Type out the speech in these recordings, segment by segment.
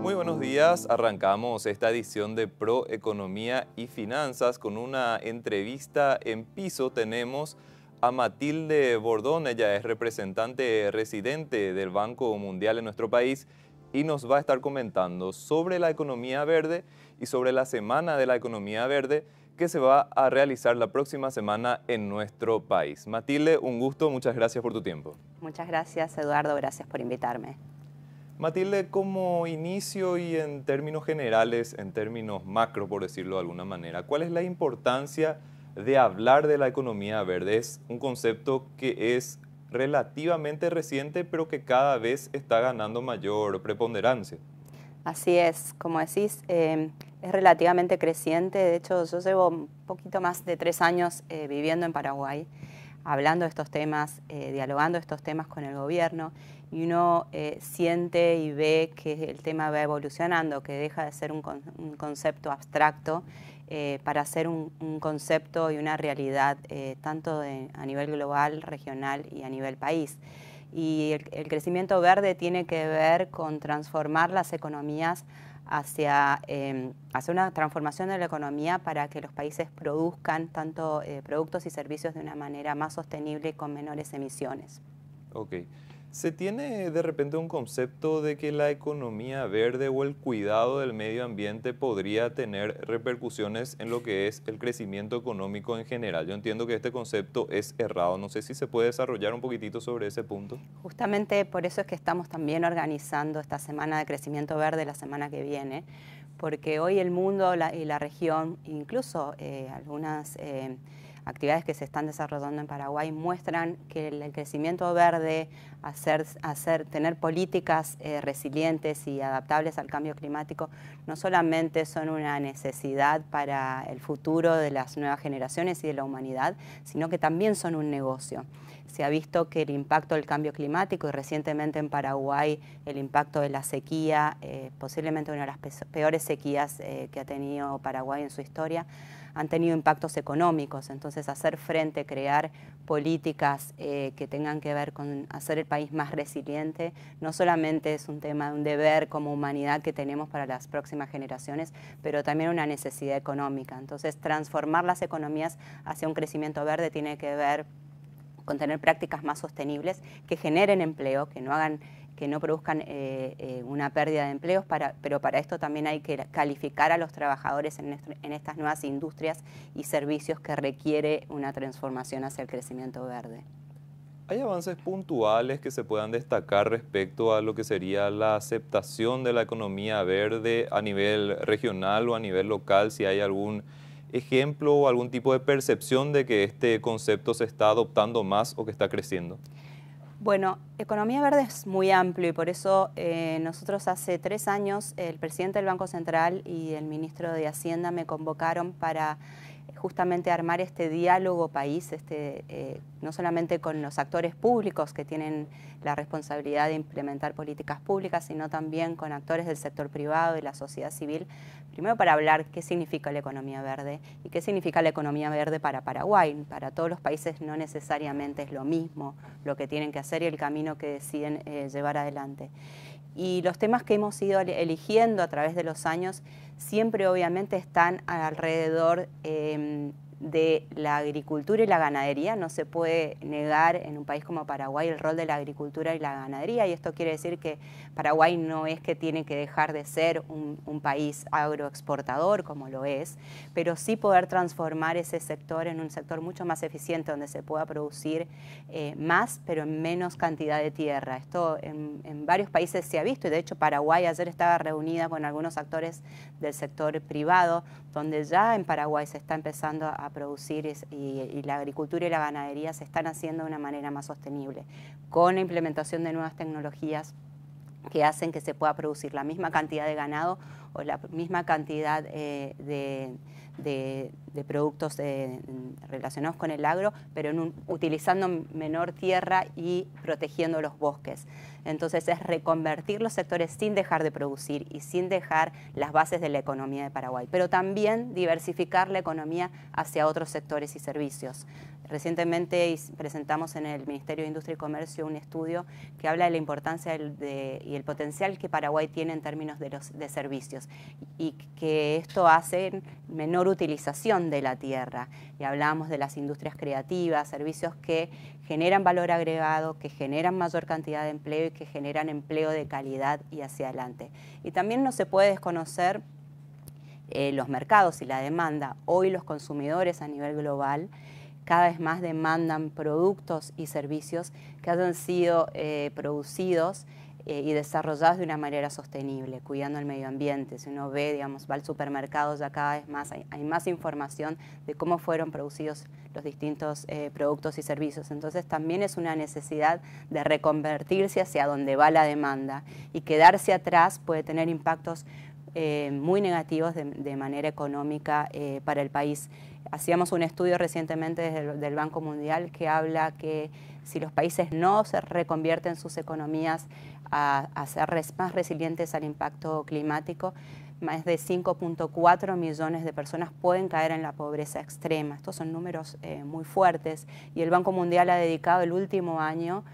Muy buenos días, arrancamos esta edición de Pro Economía y Finanzas con una entrevista en piso. Tenemos a Matilde Bordón, ella es representante residente del Banco Mundial en nuestro país y nos va a estar comentando sobre la economía verde y sobre la Semana de la Economía Verde que se va a realizar la próxima semana en nuestro país. Matilde, un gusto, muchas gracias por tu tiempo. Muchas gracias Eduardo, gracias por invitarme. Matilde, como inicio y en términos generales, en términos macro, por decirlo de alguna manera, ¿cuál es la importancia de hablar de la economía verde? Es un concepto que es relativamente reciente, pero que cada vez está ganando mayor preponderancia. Así es, como decís, em, es relativamente creciente. De hecho, yo llevo un poquito más de tres años eh, viviendo en Paraguay, hablando de estos temas, eh, dialogando estos temas con el gobierno y uno eh, siente y ve que el tema va evolucionando, que deja de ser un, concepto abstracto eh, para ser un, concepto y una realidad eh, tanto a nivel global, regional y a nivel país. Y el, crecimiento verde tiene que ver con transformar las economías hacia, una transformación de la economía para que los países produzcan tanto productos y servicios de una manera más sostenible y con menores emisiones. Okay. ¿Se tiene de repente un concepto de que la economía verde o el cuidado del medio ambiente podría tener repercusiones en lo que es el crecimiento económico en general? Yo entiendo que este concepto es errado. No sé si se puede desarrollar un poquitito sobre ese punto. Justamente por eso es que estamos también organizando esta semana de crecimiento verde la semana que viene, porque hoy el mundo y la región, incluso eh, algunas... Eh, actividades que se están desarrollando en Paraguay muestran que el crecimiento verde, hacer, hacer, tener políticas eh, resilientes y adaptables al cambio climático, no solamente son una necesidad para el futuro de las nuevas generaciones y de la humanidad, sino que también son un negocio. Se ha visto que el impacto del cambio climático y recientemente en Paraguay el impacto de la sequía, eh, posiblemente una de las peores sequías eh, que ha tenido Paraguay en su historia, han tenido impactos económicos. Entonces, hacer frente, crear políticas eh, que tengan que ver con hacer el país más resiliente, no solamente es un tema, un deber como humanidad que tenemos para las próximas generaciones, pero también una necesidad económica. Entonces, transformar las economías hacia un crecimiento verde tiene que ver con tener prácticas más sostenibles que generen empleo, que no hagan que no produzcan eh, eh, una pérdida de empleos, pero para esto también hay que calificar a los trabajadores en, en estas nuevas industrias y servicios que requiere una transformación hacia el crecimiento verde. ¿Hay avances puntuales que se puedan destacar respecto a lo que sería la aceptación de la economía verde a nivel regional o a nivel local? Si hay algún ejemplo o algún tipo de percepción de que este concepto se está adoptando más o que está creciendo. Bueno, economía verde es muy amplio y por eso eh, nosotros hace tres años el presidente del Banco Central y el ministro de Hacienda me convocaron para justamente armar este diálogo país, este, eh, no solamente con los actores públicos que tienen la responsabilidad de implementar políticas públicas, sino también con actores del sector privado y la sociedad civil, primero para hablar qué significa la economía verde y qué significa la economía verde para Paraguay. Para todos los países no necesariamente es lo mismo lo que tienen que hacer y el camino que deciden eh, llevar adelante y los temas que hemos ido eligiendo a través de los años siempre obviamente están alrededor em, de la agricultura y la ganadería. No se puede negar en un país como Paraguay el rol de la agricultura y la ganadería y esto quiere decir que Paraguay no es que tiene que dejar de ser un, país agroexportador como lo es, pero sí poder transformar ese sector en un sector mucho más eficiente donde se pueda producir eh, más pero en menos cantidad de tierra. Esto en, en varios países se ha visto y de hecho Paraguay ayer estaba reunida con algunos actores del sector privado donde ya en Paraguay se está empezando a producir y, y, la agricultura y la ganadería se están haciendo de una manera más sostenible, con la implementación de nuevas tecnologías que hacen que se pueda producir la misma cantidad de ganado o la misma cantidad eh, de, productos eh, relacionados con el agro, pero utilizando menor tierra y protegiendo los bosques. Entonces es reconvertir los sectores sin dejar de producir y sin dejar las bases de la economía de Paraguay, pero también diversificar la economía hacia otros sectores y servicios. Recientemente presentamos en el Ministerio de Industria y Comercio un estudio que habla de la importancia y el potencial que Paraguay tiene en términos de, servicios y que esto hace menor utilización de la tierra. Y hablamos de las industrias creativas, servicios que generan valor agregado, que generan mayor cantidad de empleo y que generan empleo de calidad y hacia adelante. Y también no se puede desconocer eh, los mercados y la demanda. Hoy los consumidores a nivel global cada vez más demandan productos y servicios que hayan sido eh, producidos eh, y desarrollados de una manera sostenible, cuidando el medio ambiente. Si uno ve, digamos, va al supermercado, ya cada vez más hay, más información de cómo fueron producidos los distintos eh, productos y servicios. Entonces también es una necesidad de reconvertirse hacia donde va la demanda y quedarse atrás puede tener impactos muy negativos de, manera económica para el país. Hacíamos un estudio recientemente desde el, del Banco Mundial que habla que si los países no se reconvierten sus economías a, ser más resilientes al impacto climático, más de 5.4 millones de personas pueden caer en la pobreza extrema. Estos son números eh, muy fuertes y el Banco Mundial ha dedicado el último año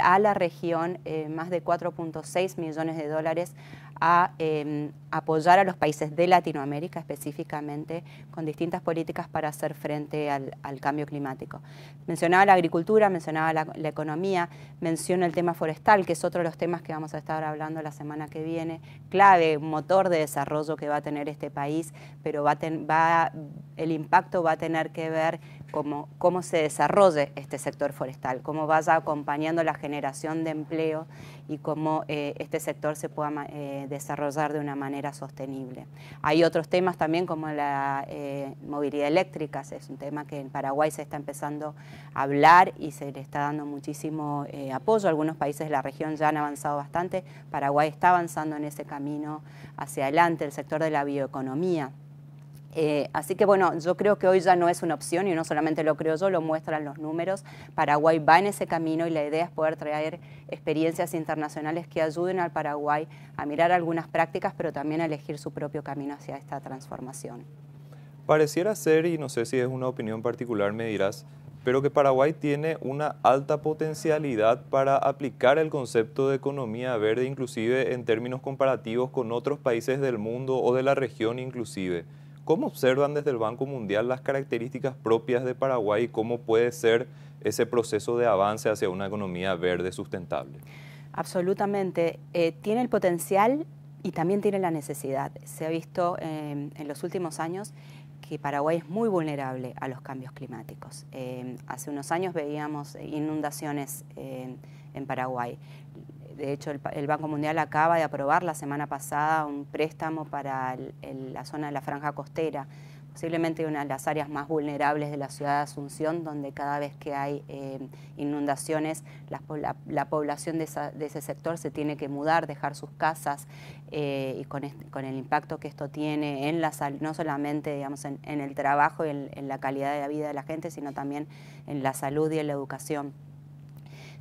a la región eh, más de 4.6 millones de dólares a em, apoyar a los países de Latinoamérica específicamente con distintas políticas para hacer frente al, cambio climático. Mencionaba la agricultura, mencionaba la, economía, menciona el tema forestal, que es otro de los temas que vamos a estar hablando la semana que viene, clave, motor de desarrollo que va a tener este país, pero va el impacto va a tener que ver cómo, se desarrolle este sector forestal, cómo vaya acompañando la generación de empleo y cómo eh, este sector se pueda eh, desarrollar de una manera sostenible. Hay otros temas también como la eh, movilidad eléctrica, es un tema que en Paraguay se está empezando a hablar y se le está dando muchísimo apoyo. Algunos países de la región ya han avanzado bastante, Paraguay está avanzando en ese camino hacia adelante, el sector de la bioeconomía eh, así que bueno, yo creo que hoy ya no es una opción y no solamente lo creo yo, lo muestran los números. Paraguay va en ese camino y la idea es poder traer experiencias internacionales que ayuden al Paraguay a mirar algunas prácticas, pero también a elegir su propio camino hacia esta transformación. Pareciera ser, y no sé si es una opinión particular, me dirás, pero que Paraguay tiene una alta potencialidad para aplicar el concepto de economía verde, inclusive en términos comparativos con otros países del mundo o de la región inclusive. ¿Cómo observan desde el Banco Mundial las características propias de Paraguay y cómo puede ser ese proceso de avance hacia una economía verde sustentable? Absolutamente. Eh, tiene el potencial y también tiene la necesidad. Se ha visto em, en los últimos años que Paraguay es muy vulnerable a los cambios climáticos. Em, hace unos años veíamos inundaciones em, en Paraguay de hecho, el, Banco Mundial acaba de aprobar la semana pasada un préstamo para la zona de la franja costera, posiblemente una de las áreas más vulnerables de la ciudad de Asunción, donde cada vez que hay eh, inundaciones, la, población de, ese sector se tiene que mudar, dejar sus casas, eh, y con, el impacto que esto tiene en la no solamente digamos, en, el trabajo y en, la calidad de la vida de la gente, sino también en la salud y en la educación.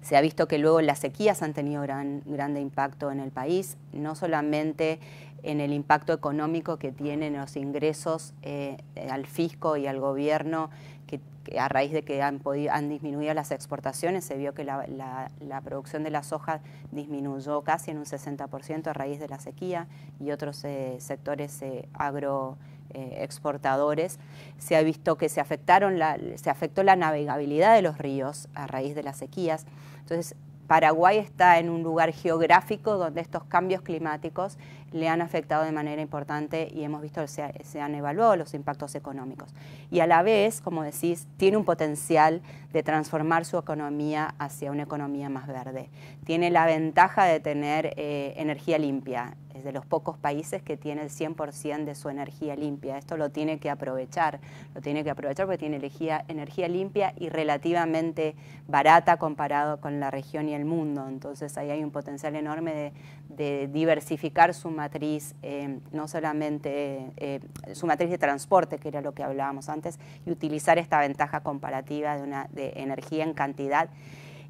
Se ha visto que luego las sequías han tenido gran, grande impacto en el país, no solamente en el impacto económico que tienen los ingresos eh, al fisco y al gobierno, que, a raíz de que han, podido, han, disminuido las exportaciones, se vio que la, producción de la soja disminuyó casi en un 60% a raíz de la sequía y otros eh, sectores eh, agro eh, exportadores. Se ha visto que se, afectaron se afectó la navegabilidad de los ríos a raíz de las sequías. Entonces, Paraguay está en un lugar geográfico donde estos cambios climáticos le han afectado de manera importante y hemos visto se, han evaluado los impactos económicos. Y a la vez, como decís, tiene un potencial de transformar su economía hacia una economía más verde. Tiene la ventaja de tener eh, energía limpia, es de los pocos países que tiene el 100% de su energía limpia. Esto lo tiene que aprovechar, lo tiene que aprovechar porque tiene energía, energía limpia y relativamente barata comparado con la región y el mundo. Entonces ahí hay un potencial enorme de, diversificar su matriz em, no solamente, eh, su matriz de transporte, que era lo que hablábamos antes, y utilizar esta ventaja comparativa de, una, energía en cantidad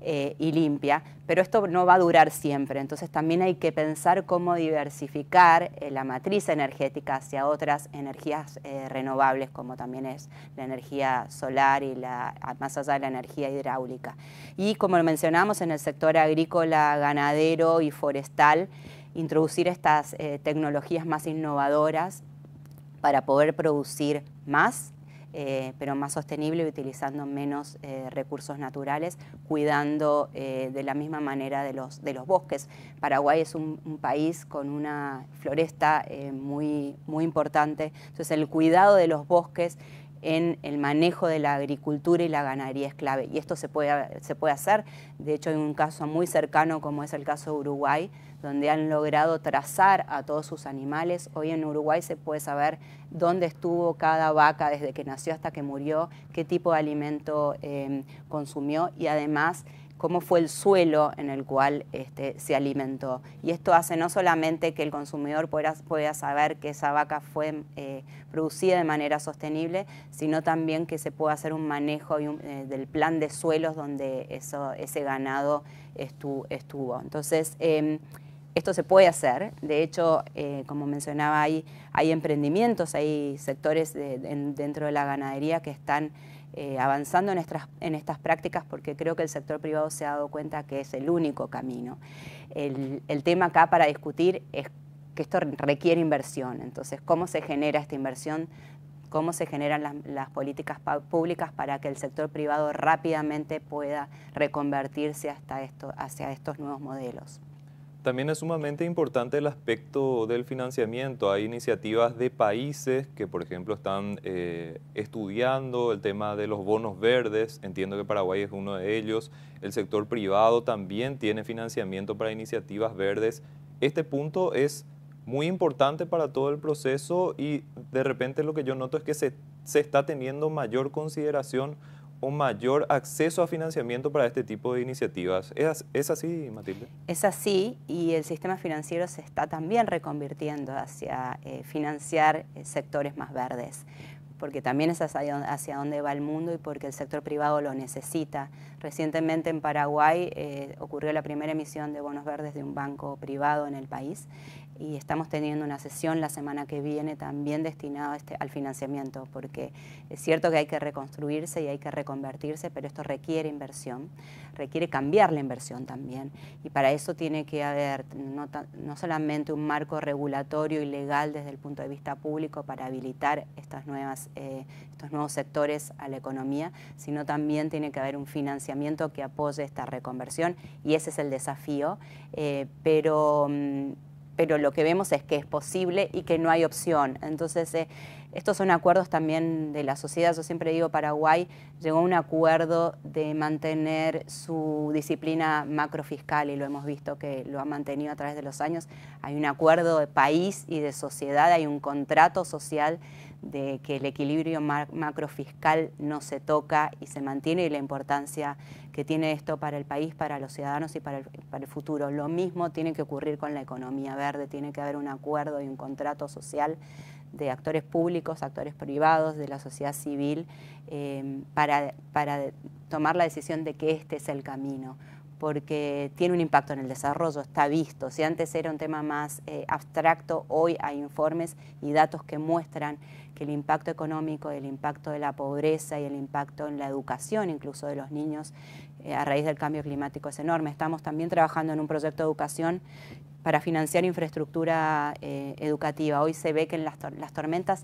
eh, y limpia, pero esto no va a durar siempre, entonces también hay que pensar cómo diversificar eh, la matriz energética hacia otras energías renovables, como también es la energía solar y la, más allá de la energía hidráulica. Y como lo mencionamos en el sector agrícola, ganadero y forestal, introducir estas eh, tecnologías más innovadoras para poder producir más, eh, pero más sostenible, utilizando menos eh, recursos naturales, cuidando de la misma manera de los, bosques. Paraguay es un, país con una floresta muy, muy importante, entonces el cuidado de los bosques en el manejo de la agricultura y la ganadería es clave. Y esto se puede, hacer. De hecho, hay un caso muy cercano como es el caso de Uruguay, donde han logrado trazar a todos sus animales. Hoy en Uruguay se puede saber dónde estuvo cada vaca desde que nació hasta que murió, qué tipo de alimento eh, consumió y además cómo fue el suelo en el cual este, se alimentó. Y esto hace no solamente que el consumidor pueda, pueda saber que esa vaca fue eh, producida de manera sostenible, sino también que se pueda hacer un manejo eh, del plan de suelos donde ese ganado estuvo. Entonces, em, esto se puede hacer. De hecho, eh, como mencionaba, hay, hay emprendimientos, hay sectores dentro de la ganadería que están eh, avanzando en, estas, prácticas porque creo que el sector privado se ha dado cuenta que es el único camino. El, tema acá para discutir es que esto requiere inversión, entonces cómo se genera esta inversión cómo se generan las, políticas públicas para que el sector privado rápidamente pueda reconvertirse hasta hacia estos nuevos modelos. También es sumamente importante el aspecto del financiamiento. Hay iniciativas de países que, por ejemplo, están eh, estudiando el tema de los bonos verdes. Entiendo que Paraguay es uno de ellos. El sector privado también tiene financiamiento para iniciativas verdes. Este punto es muy importante para todo el proceso y de repente lo que yo noto es que se, se está teniendo mayor consideración un mayor acceso a financiamiento para este tipo de iniciativas. ¿Es, así, Matilde? Es así y el sistema financiero se está también reconvirtiendo hacia eh, financiar eh, sectores más verdes, porque también es hacia, dónde va el mundo y porque el sector privado lo necesita. Recientemente en Paraguay eh, ocurrió la primera emisión de bonos verdes de un banco privado en el país y estamos teniendo una sesión la semana que viene también destinada este, al financiamiento, porque es cierto que hay que reconstruirse y hay que reconvertirse, pero esto requiere inversión, requiere cambiar la inversión también, y para eso tiene que haber no, solamente un marco regulatorio y legal desde el punto de vista público para habilitar estas nuevas, eh, estos nuevos sectores a la economía, sino también tiene que haber un financiamiento que apoye esta reconversión, y ese es el desafío, eh, pero... Mm, pero lo que vemos es que es posible y que no hay opción. Entonces, eh, estos son acuerdos también de la sociedad. Yo siempre digo, Paraguay llegó a un acuerdo de mantener su disciplina macrofiscal y lo hemos visto que lo ha mantenido a través de los años. Hay un acuerdo de país y de sociedad, hay un contrato social de que el equilibrio macrofiscal no se toca y se mantiene y la importancia que tiene esto para el país, para los ciudadanos y para el, futuro. Lo mismo tiene que ocurrir con la economía verde, tiene que haber un acuerdo y un contrato social de actores públicos, actores privados, de la sociedad civil, eh, para, tomar la decisión de que este es el camino porque tiene un impacto en el desarrollo, está visto. Si antes era un tema más eh, abstracto, hoy hay informes y datos que muestran el impacto económico, el impacto de la pobreza y el impacto en la educación incluso de los niños eh, a raíz del cambio climático es enorme. Estamos también trabajando en un proyecto de educación para financiar infraestructura eh, educativa. Hoy se ve que en las tormentas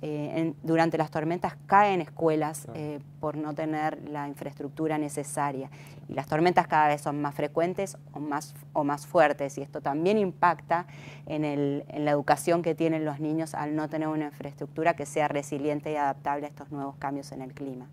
eh, durante las tormentas caen escuelas eh, por no tener la infraestructura necesaria. Y las tormentas cada vez son más frecuentes o más, o más fuertes y esto también impacta en, el, en la educación que tienen los niños al no tener una infraestructura que sea resiliente y adaptable a estos nuevos cambios en el clima.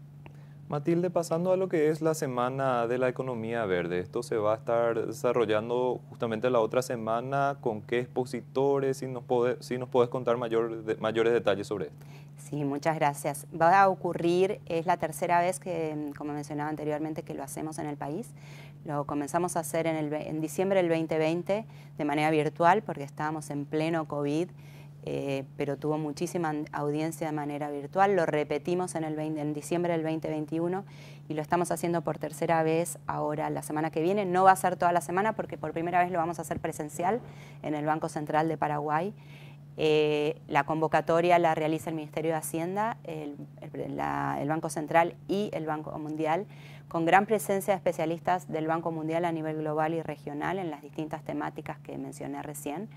Matilde, pasando a lo que es la Semana de la Economía Verde, esto se va a estar desarrollando justamente la otra semana, ¿con qué expositores? Si nos, puedes contar mayores detalles sobre esto. Sí, muchas gracias. Va a ocurrir, es la tercera vez que, como mencionaba anteriormente, que lo hacemos en el país. Lo comenzamos a hacer en, en diciembre del 2020 de manera virtual porque estábamos en pleno COVID eh, pero tuvo muchísima audiencia de manera virtual. Lo repetimos en, diciembre del 2021 y lo estamos haciendo por tercera vez ahora la semana que viene. No va a ser toda la semana porque por primera vez lo vamos a hacer presencial en el Banco Central de Paraguay. Eh, la convocatoria la realiza el Ministerio de Hacienda, el, Banco Central y el Banco Mundial, con gran presencia de especialistas del Banco Mundial a nivel global y regional en las distintas temáticas que mencioné recién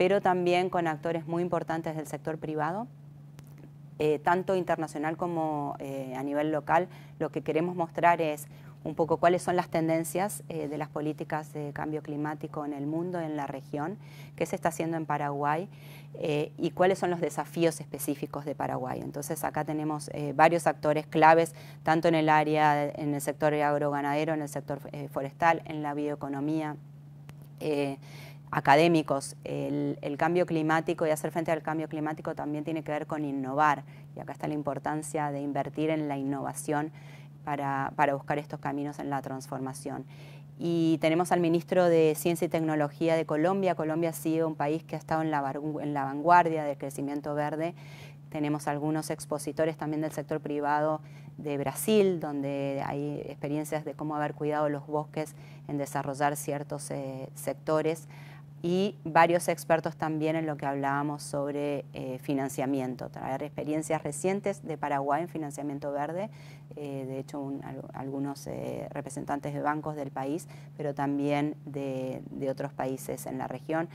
pero también con actores muy importantes del sector privado, eh, tanto internacional como eh, a nivel local. Lo que queremos mostrar es un poco cuáles son las tendencias eh, de las políticas de cambio climático en el mundo, en la región, qué se está haciendo en Paraguay y cuáles son los desafíos específicos de Paraguay. Entonces acá tenemos varios actores claves, tanto en el área, en el sector agroganadero, en el sector forestal, en la bioeconomía académicos, el, cambio climático y hacer frente al cambio climático también tiene que ver con innovar. Y acá está la importancia de invertir en la innovación para, para buscar estos caminos en la transformación. Y tenemos al ministro de Ciencia y Tecnología de Colombia. Colombia ha sido un país que ha estado en la, en la vanguardia del crecimiento verde. Tenemos algunos expositores también del sector privado de Brasil, donde hay experiencias de cómo haber cuidado los bosques en desarrollar ciertos eh, sectores y varios expertos también en lo que hablábamos sobre eh, financiamiento, traer experiencias recientes de Paraguay en financiamiento verde, eh, de hecho algunos eh, representantes de bancos del país, pero también de, de otros países en la región,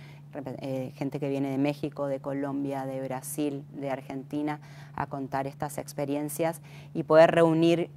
gente que viene de México, de Colombia, de Brasil, de Argentina, a contar estas experiencias y poder reunir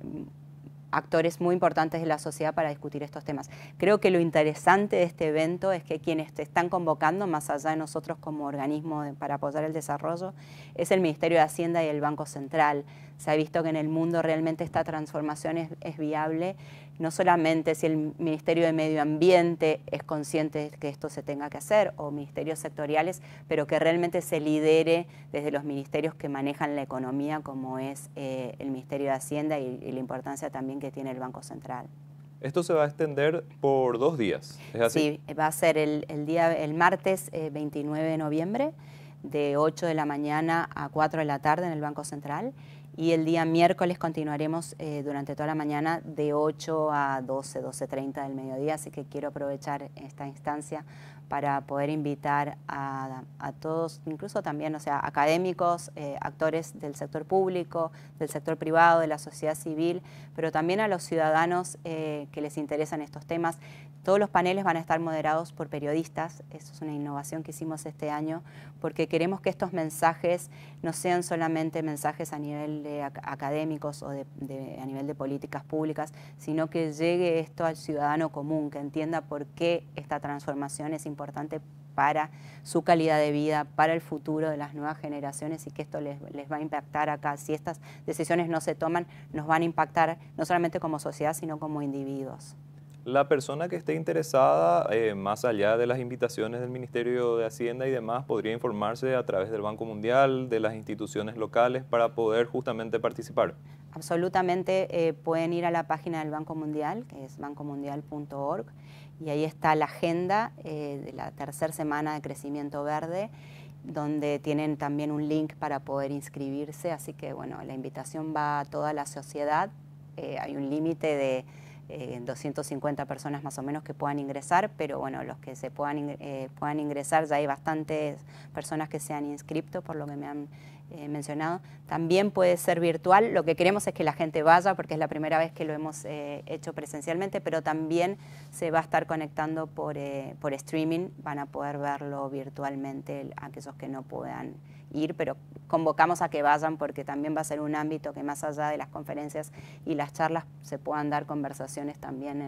actores muy importantes de la sociedad para discutir estos temas. Creo que lo interesante de este evento es que quienes están convocando, más allá de nosotros como organismo para apoyar el desarrollo, es el Ministerio de Hacienda y el Banco Central se ha visto que en el mundo realmente esta transformación es, viable, no solamente si el Ministerio de Medio Ambiente es consciente de que esto se tenga que hacer o ministerios sectoriales, pero que realmente se lidere desde los ministerios que manejan la economía, como es eh, el Ministerio de Hacienda y, la importancia también que tiene el Banco Central. Esto se va a extender por dos días, ¿es así? Sí, va a ser el, día, el martes 29 eh, de noviembre, de 8 de la mañana a 4 de la tarde en el Banco Central, y el día miércoles continuaremos eh, durante toda la mañana de 8 a 12, 12.30 del mediodía, así que quiero aprovechar esta instancia para poder invitar a, todos, incluso también, o sea, académicos, eh, actores del sector público, del sector privado, de la sociedad civil, pero también a los ciudadanos eh, que les interesan estos temas. Todos los paneles van a estar moderados por periodistas, eso es una innovación que hicimos este año, porque queremos que estos mensajes no sean solamente mensajes a nivel de académicos o a nivel de políticas públicas, sino que llegue esto al ciudadano común, que entienda por qué esta transformación es importante importante para su calidad de vida, para el futuro de las nuevas generaciones y que esto les, va a impactar acá. Si estas decisiones no se toman, nos van a impactar no solamente como sociedad, sino como individuos. La persona que esté interesada, eh, más allá de las invitaciones del Ministerio de Hacienda y demás, podría informarse a través del Banco Mundial, de las instituciones locales, para poder justamente participar. Absolutamente, eh, pueden ir a la página del Banco Mundial, que es bancomundial.org y ahí está la agenda eh, de la tercera semana de crecimiento verde, donde tienen también un link para poder inscribirse. Así que, bueno, la invitación va a toda la sociedad. Eh, hay un límite de 250 eh, personas más o menos que puedan ingresar, pero bueno, los que se puedan, puedan ingresar, ya hay bastantes personas que se han inscrito, por lo que me han eh, mencionado, también puede ser virtual. Lo que queremos es que la gente vaya porque es la primera vez que lo hemos eh, hecho presencialmente, pero también se va a estar conectando por, eh, streaming, van a poder verlo virtualmente aquellos que no puedan ir, pero convocamos a que vayan porque también va a ser un ámbito que más allá de las conferencias y las charlas se puedan dar conversaciones también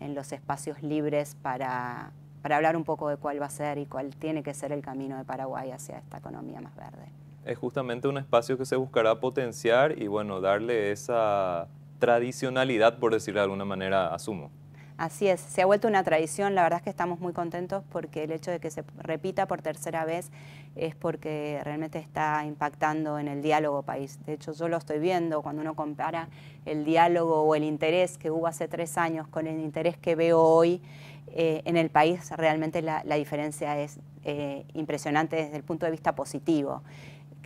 en, los espacios libres para hablar un poco de cuál va a ser y cuál tiene que ser el camino de Paraguay hacia esta economía más verde es justamente un espacio que se buscará potenciar y bueno, darle esa tradicionalidad, por decirlo de alguna manera, asumo. Así es, se ha vuelto una tradición, la verdad es que estamos muy contentos porque el hecho de que se repita por tercera vez es porque realmente está impactando en el diálogo país. De hecho, yo lo estoy viendo cuando uno compara el diálogo o el interés que hubo hace tres años con el interés que veo hoy eh, en el país, realmente la, diferencia es eh, impresionante desde el punto de vista positivo.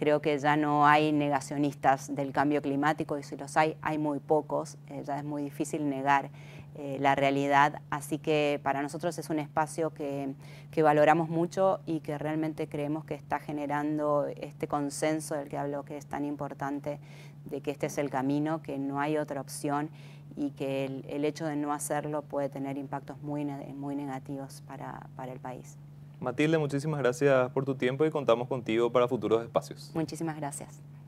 Creo que ya no hay negacionistas del cambio climático y si los hay, hay muy pocos. Eh, ya es muy difícil negar eh, la realidad. Así que para nosotros es un espacio que, valoramos mucho y que realmente creemos que está generando este consenso del que hablo que es tan importante, de que este es el camino, que no hay otra opción y que el, hecho de no hacerlo puede tener impactos muy, negativos para el país. Matilde, muchísimas gracias por tu tiempo y contamos contigo para futuros espacios. Muchísimas gracias.